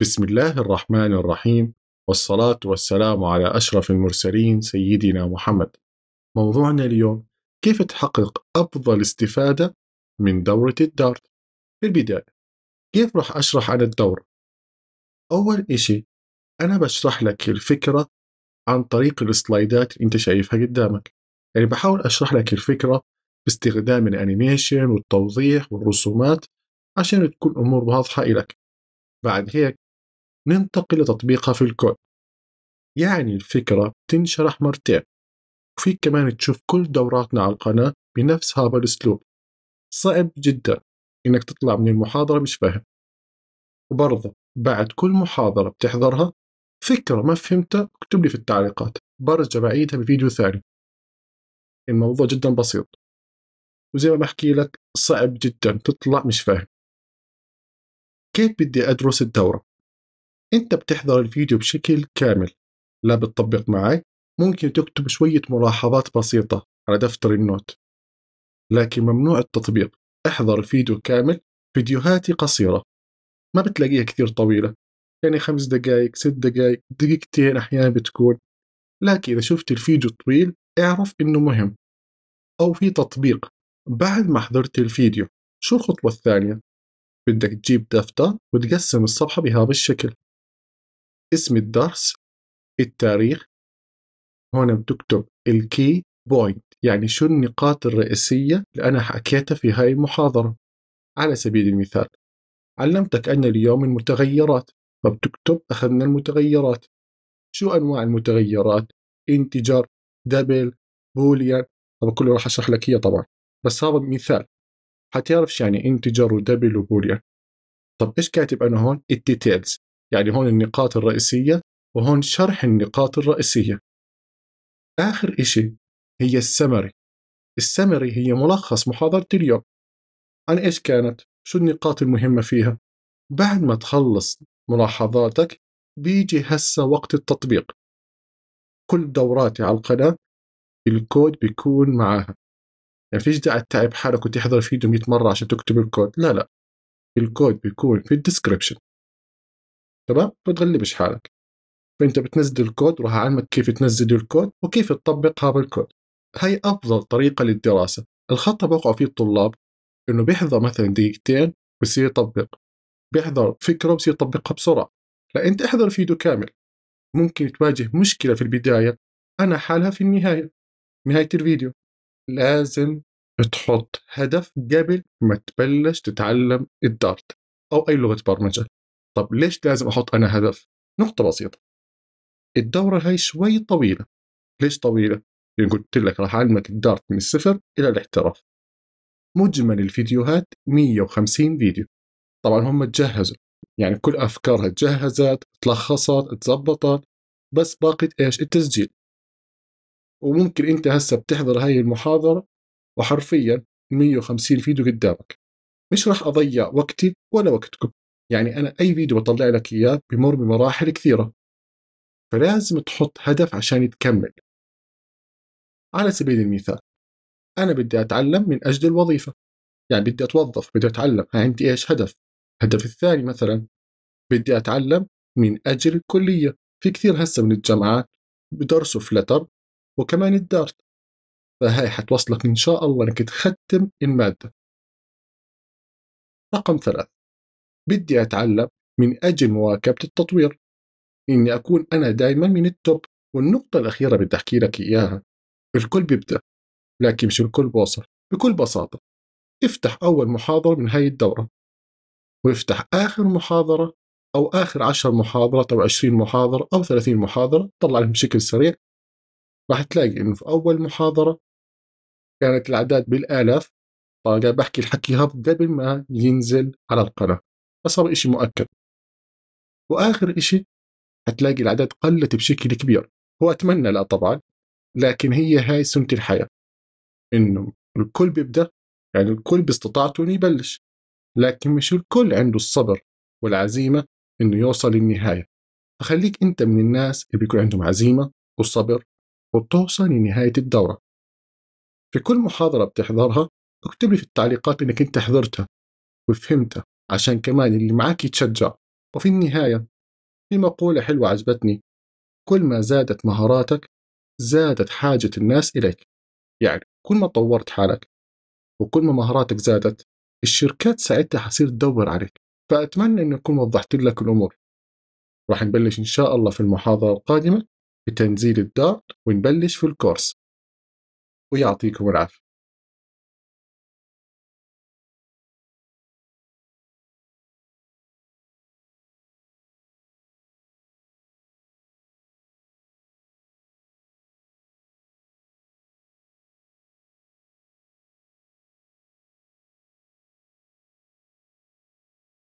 بسم الله الرحمن الرحيم والصلاة والسلام على أشرف المرسلين سيدنا محمد. موضوعنا اليوم كيف تحقق أفضل استفادة من دورة الدارت؟ في البداية كيف راح أشرح عن الدورة؟ أول إشي أنا بشرح لك الفكرة عن طريق السلايدات اللي أنت شايفها قدامك. يعني بحاول أشرح لك الفكرة باستخدام الأنيميشن والتوضيح والرسومات عشان تكون أمور واضحة إلك. بعد هيك ننتقل لتطبيقها في الكود يعني الفكرة تنشرح مرتين وفيك كمان تشوف كل دوراتنا على القناة بنفس هذا الأسلوب صعب جدا إنك تطلع من المحاضرة مش فاهم وبرضه بعد كل محاضرة بتحضرها فكرة ما فهمتها اكتب لي في التعليقات برجع بعيدها بفيديو ثاني الموضوع جدا بسيط وزي ما بحكي لك صعب جدا تطلع مش فاهم كيف بدي أدرس الدورة؟ انت بتحضر الفيديو بشكل كامل لا بتطبق معي ممكن تكتب شوية ملاحظات بسيطة على دفتر النوت لكن ممنوع التطبيق احضر الفيديو كامل فيديوهاتي قصيرة ما بتلاقيها كثير طويلة يعني خمس دقائق ست دقائق دقيقتين أحيانا بتكون لكن إذا شفت الفيديو طويل اعرف إنه مهم أو في تطبيق بعد ما حضرت الفيديو شو الخطوة الثانية؟ بدك تجيب دفتر وتقسم الصفحة بهذا الشكل اسم الدرس التاريخ هنا بتكتب الكي بوينت يعني شو النقاط الرئيسية اللي أنا حكيتها في هاي المحاضرة على سبيل المثال علمتك أن اليوم المتغيرات فبتكتب أخذنا المتغيرات شو أنواع المتغيرات انتجر دبل بوليان هذا كله راح أشرح لك إياه طبعا بس هذا مثال حتعرف يعني انتجر ودبل وبوليان طب إيش كاتب أنا هون الديتيلز يعني هون النقاط الرئيسية وهون شرح النقاط الرئيسية آخر إشي هي السمري السمري هي ملخص محاضرة اليوم عن إيش كانت شو النقاط المهمة فيها بعد ما تخلص ملاحظاتك بيجي هسا وقت التطبيق كل دوراتي على القناة الكود بيكون معاها يعني فيش داعي تتعب حالك وتحضر فيديو 100 مرة عشان تكتب الكود لا لا الكود بيكون في الديسكريبشن تمام بتغلبش حالك فانت بتنزل الكود وراح اعلمك كيف تنزل الكود وكيف تطبق هذا الكود هاي افضل طريقه للدراسه الخطا بوقعوا فيه الطلاب انه بيحضر مثلا دقيقتين بصير يطبق بيحضر فكره وبصير يطبقها بسرعه لا انت احضر فيديو كامل ممكن تواجه مشكله في البدايه انا حالها في النهايه نهايه الفيديو لازم تحط هدف قبل ما تبلش تتعلم الدارت او اي لغه برمجه طب ليش لازم احط انا هدف؟ نقطه بسيطه الدوره هاي شوي طويله ليش طويله؟ لان قلت لك راح اعلمك الدارت من الصفر الى الاحتراف مجمل الفيديوهات 150 فيديو طبعا هم تجهزوا يعني كل افكارها تجهزت تلخصت تظبطت بس باقي ايش التسجيل وممكن انت هسه بتحضر هاي المحاضره وحرفيا 150 فيديو قدامك مش راح اضيع وقتي ولا وقتكم يعني انا اي فيديو بطلع لك اياه بمر بمراحل كثيره فلازم تحط هدف عشان يتكمل على سبيل المثال انا بدي اتعلم من اجل الوظيفه يعني بدي اتوظف بدي اتعلم عندي ايش هدف الهدف الثاني مثلا بدي اتعلم من اجل الكليه في كثير هسه من الجامعات بدرسوا فلتر وكمان الدارت فهاي حتوصلك ان شاء الله انك تختم الماده رقم ثلاث بدي أتعلم من أجل مواكبة التطوير إني أكون أنا دائما من التوب والنقطة الأخيرة بدي أحكي لك إياها الكل بيبدأ لكن مش الكل بوصل بكل بساطة افتح أول محاضرة من هاي الدورة وافتح آخر محاضرة أو آخر عشر محاضرات أو عشرين محاضرة أو ثلاثين محاضرة طلع لهم بشكل سريع راح تلاقي إنه في أول محاضرة كانت الأعداد بالآلاف طبعا قاعد بحكي الحكي هذا قبل ما ينزل على القناة فصار إشي مؤكد وآخر إشي هتلاقي الأعداد قلت بشكل كبير هو أتمنى لا طبعا لكن هي هاي سنة الحياة إنه الكل بيبدأ يعني الكل باستطاعته إنه يبلش لكن مش الكل عنده الصبر والعزيمة إنه يوصل للنهاية فخليك أنت من الناس اللي بيكون عندهم عزيمة وصبر وبتوصل لنهاية الدورة في كل محاضرة بتحضرها اكتب لي في التعليقات إنك أنت حضرتها وفهمتها عشان كمان اللي معاك يتشجع وفي النهاية في مقولة حلوة عجبتني كل ما زادت مهاراتك زادت حاجة الناس إليك يعني كل ما طورت حالك وكل ما مهاراتك زادت الشركات ساعتها حصير تدور عليك فأتمنى أن أكون وضحت لك الأمور راح نبلش إن شاء الله في المحاضرة القادمة بتنزيل الدار ونبلش في الكورس ويعطيكم العافية